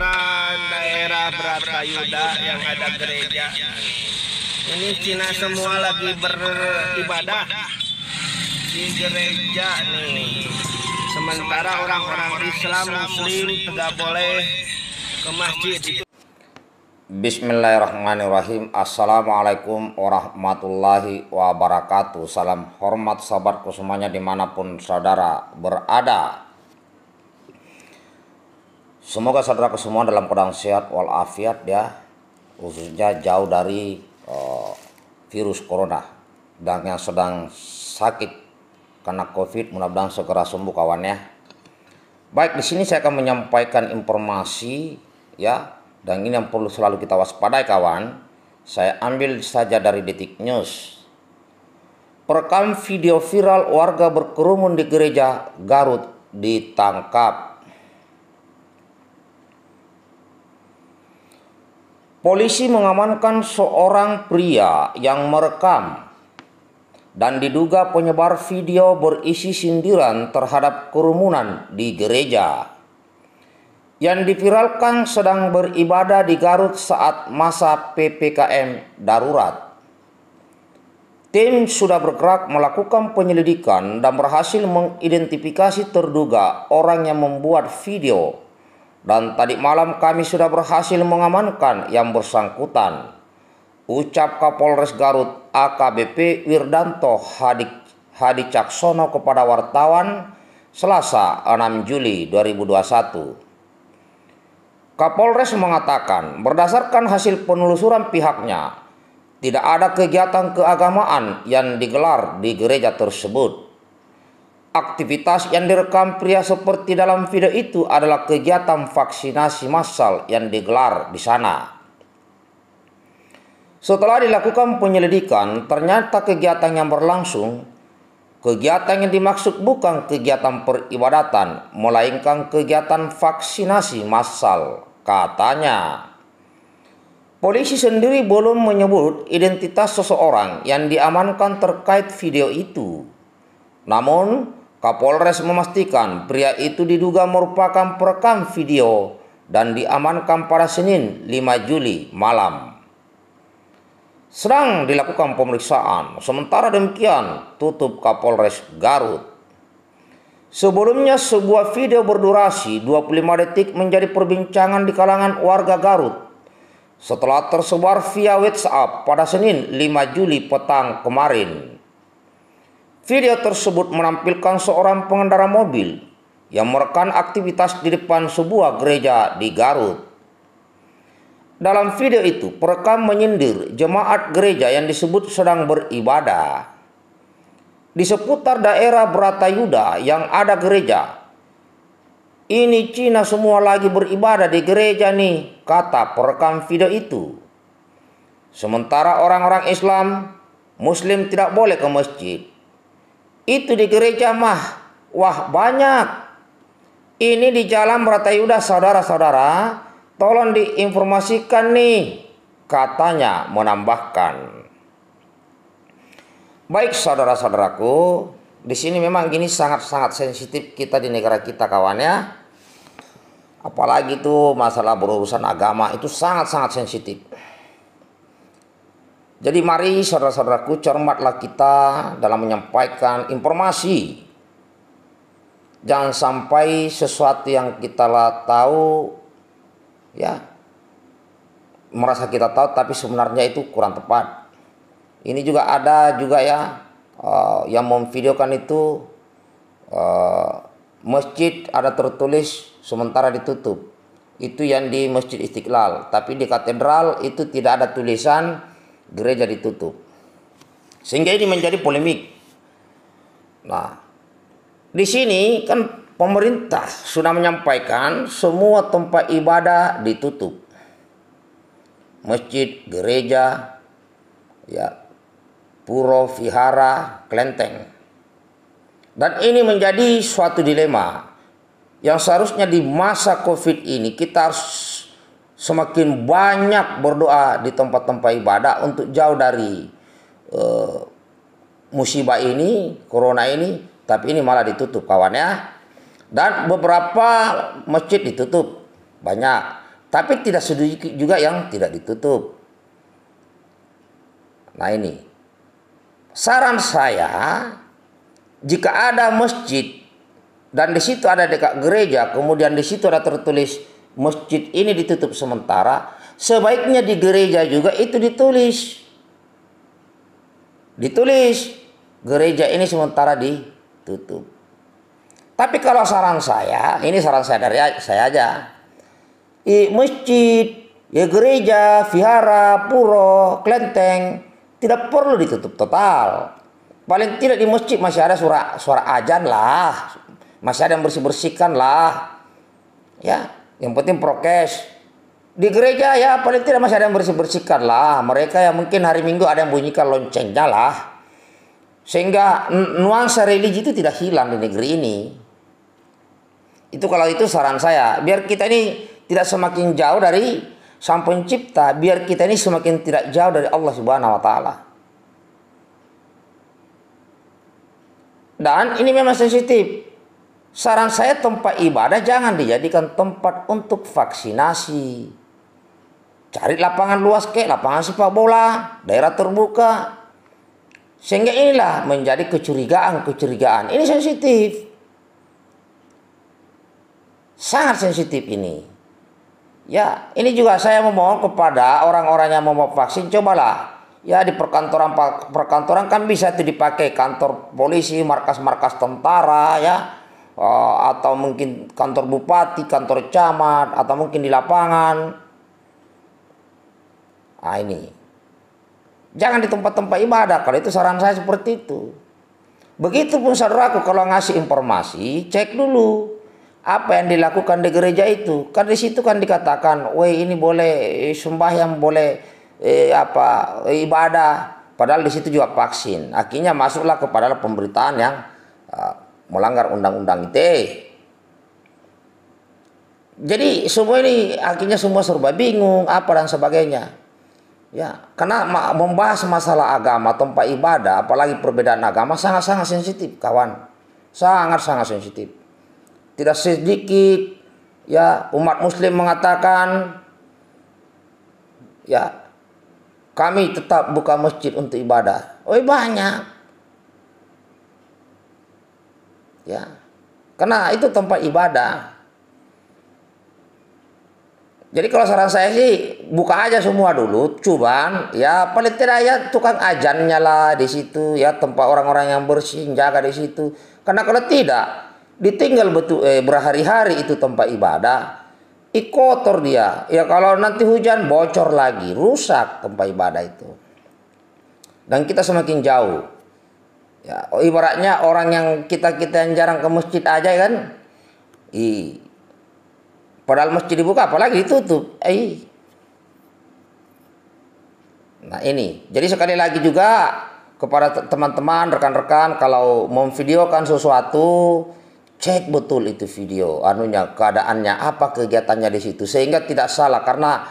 daerah Berat Kayuda yang ada gereja. Ini Cina semua lagi beribadah di gereja nih. Sementara orang-orang Islam Muslim tidak boleh ke masjid. Bismillahirrahmanirrahim Assalamualaikum warahmatullahi wabarakatuh Salam hormat sahabatku semuanya dimanapun saudara berada Semoga saudara semua dalam keadaan sehat walafiat ya, khususnya jauh dari uh, virus corona dan yang sedang sakit karena COVID mudah-mudahan segera sembuh kawannya. Baik di sini saya akan menyampaikan informasi ya dan ini yang perlu selalu kita waspadai kawan. Saya ambil saja dari detik news. Perekam video viral warga berkerumun di gereja Garut ditangkap Polisi mengamankan seorang pria yang merekam dan diduga penyebar video berisi sindiran terhadap kerumunan di gereja yang diviralkan sedang beribadah di Garut saat masa PPKM darurat. Tim sudah bergerak melakukan penyelidikan dan berhasil mengidentifikasi terduga orang yang membuat video dan tadi malam kami sudah berhasil mengamankan yang bersangkutan. Ucap Kapolres Garut AKBP Wirdanto Hadik Hadi Caksono kepada wartawan Selasa 6 Juli 2021. Kapolres mengatakan berdasarkan hasil penelusuran pihaknya tidak ada kegiatan keagamaan yang digelar di gereja tersebut. Aktivitas yang direkam pria seperti dalam video itu adalah kegiatan vaksinasi massal yang digelar di sana. Setelah dilakukan penyelidikan, ternyata kegiatan yang berlangsung, kegiatan yang dimaksud bukan kegiatan peribadatan, melainkan kegiatan vaksinasi massal, katanya. Polisi sendiri belum menyebut identitas seseorang yang diamankan terkait video itu. Namun, Kapolres memastikan pria itu diduga merupakan perekam video dan diamankan pada Senin 5 Juli malam. Serang dilakukan pemeriksaan, sementara demikian tutup Kapolres Garut. Sebelumnya sebuah video berdurasi 25 detik menjadi perbincangan di kalangan warga Garut setelah tersebar via WhatsApp pada Senin 5 Juli petang kemarin. Video tersebut menampilkan seorang pengendara mobil yang merekam aktivitas di depan sebuah gereja di Garut. Dalam video itu, perekam menyindir jemaat gereja yang disebut sedang beribadah. Di seputar daerah Brata Yuda yang ada gereja, ini Cina semua lagi beribadah di gereja nih, kata perekam video itu. Sementara orang-orang Islam, Muslim tidak boleh ke masjid itu di gereja mah. Wah banyak. Ini di Jalan Bratayuda saudara-saudara. Tolong diinformasikan nih. Katanya menambahkan. Baik saudara-saudaraku, di sini memang gini sangat-sangat sensitif kita di negara kita kawannya. Apalagi tuh masalah berurusan agama itu sangat-sangat sensitif. Jadi mari saudara-saudaraku cermatlah kita dalam menyampaikan informasi. Jangan sampai sesuatu yang kita tahu ya merasa kita tahu tapi sebenarnya itu kurang tepat. Ini juga ada juga ya uh, yang memvideokan itu uh, masjid ada tertulis sementara ditutup. Itu yang di Masjid Istiqlal, tapi di katedral itu tidak ada tulisan gereja ditutup. Sehingga ini menjadi polemik. Nah, di sini kan pemerintah sudah menyampaikan semua tempat ibadah ditutup. Masjid, gereja, ya, puro, vihara, kelenteng. Dan ini menjadi suatu dilema yang seharusnya di masa Covid ini kita harus semakin banyak berdoa di tempat-tempat ibadah untuk jauh dari uh, musibah ini, corona ini, tapi ini malah ditutup kawan ya. Dan beberapa masjid ditutup banyak, tapi tidak sedikit juga yang tidak ditutup. Nah ini saran saya jika ada masjid dan di situ ada dekat gereja, kemudian di situ ada tertulis masjid ini ditutup sementara, sebaiknya di gereja juga itu ditulis. Ditulis, gereja ini sementara ditutup. Tapi kalau saran saya, ini saran saya dari saya aja. I, masjid, ya gereja, vihara, puro, klenteng, tidak perlu ditutup total. Paling tidak di masjid masih ada suara suara ajan lah, masih ada yang bersih bersihkan lah, ya yang penting prokes. Di gereja ya paling tidak masih ada yang bersih-bersihkan lah. Mereka yang mungkin hari minggu ada yang bunyikan loncengnya lah. Sehingga nuansa religi itu tidak hilang di negeri ini. Itu kalau itu saran saya. Biar kita ini tidak semakin jauh dari sang pencipta. Biar kita ini semakin tidak jauh dari Allah subhanahu wa ta'ala. Dan ini memang sensitif. Saran saya tempat ibadah jangan dijadikan tempat untuk vaksinasi. Cari lapangan luas ke, lapangan sepak bola, daerah terbuka. Sehingga inilah menjadi kecurigaan-kecurigaan. Ini sensitif. Sangat sensitif ini. Ya, ini juga saya memohon kepada orang-orang yang mau vaksin, cobalah. Ya, di perkantoran perkantoran kan bisa itu dipakai kantor polisi, markas-markas tentara, ya Oh, atau mungkin kantor bupati, kantor camat, atau mungkin di lapangan. Nah, ini. Jangan di tempat-tempat ibadah, kalau itu saran saya seperti itu. Begitupun saudaraku kalau ngasih informasi, cek dulu apa yang dilakukan di gereja itu. Kan di situ kan dikatakan, "Woi, ini boleh eh, yang boleh eh, apa eh, ibadah." Padahal di situ juga vaksin. Akhirnya masuklah kepada pemberitaan yang uh, melanggar undang-undang ITE. Jadi semua ini akhirnya semua serba bingung apa dan sebagainya. Ya, karena membahas masalah agama tempat ibadah, apalagi perbedaan agama sangat-sangat sensitif, kawan. Sangat-sangat sensitif. Tidak sedikit ya umat muslim mengatakan ya kami tetap buka masjid untuk ibadah. Oh banyak Ya. Karena itu tempat ibadah. Jadi kalau saran saya sih buka aja semua dulu, cuman ya paling tidak ya tukang ajannya lah di situ ya tempat orang-orang yang bersih jaga di situ. Karena kalau tidak ditinggal betul eh, berhari-hari itu tempat ibadah, I kotor dia. Ya kalau nanti hujan bocor lagi, rusak tempat ibadah itu. Dan kita semakin jauh Ya, oh, ibaratnya orang yang kita kita yang jarang ke masjid aja kan. I. Padahal masjid dibuka apalagi ditutup. Eh. Nah, ini. Jadi sekali lagi juga kepada teman-teman, rekan-rekan kalau memvideokan sesuatu cek betul itu video anunya keadaannya apa kegiatannya di situ sehingga tidak salah karena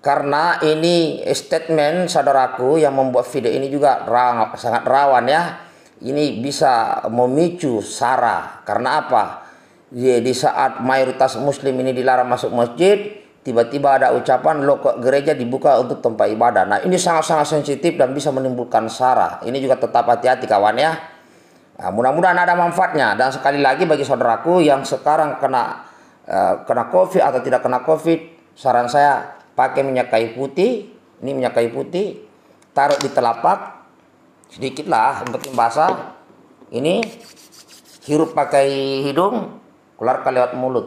karena ini statement saudaraku yang membuat video ini juga sangat rawan ya ini bisa memicu sara karena apa di, saat mayoritas muslim ini dilarang masuk masjid tiba-tiba ada ucapan lo gereja dibuka untuk tempat ibadah nah ini sangat-sangat sensitif dan bisa menimbulkan sara ini juga tetap hati-hati kawan ya nah, mudah-mudahan ada manfaatnya dan sekali lagi bagi saudaraku yang sekarang kena uh, kena covid atau tidak kena covid saran saya pakai minyak kayu putih ini minyak kayu putih taruh di telapak sedikitlah, lah yang basah ini hirup pakai hidung keluarkan lewat mulut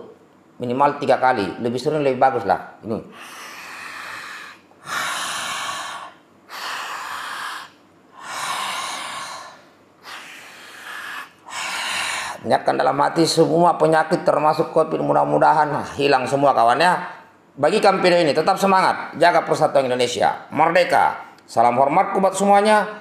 minimal tiga kali lebih sering lebih bagus lah ini niatkan dalam hati semua penyakit termasuk covid mudah-mudahan hilang semua kawannya bagikan video ini tetap semangat jaga persatuan Indonesia merdeka salam hormat, buat semuanya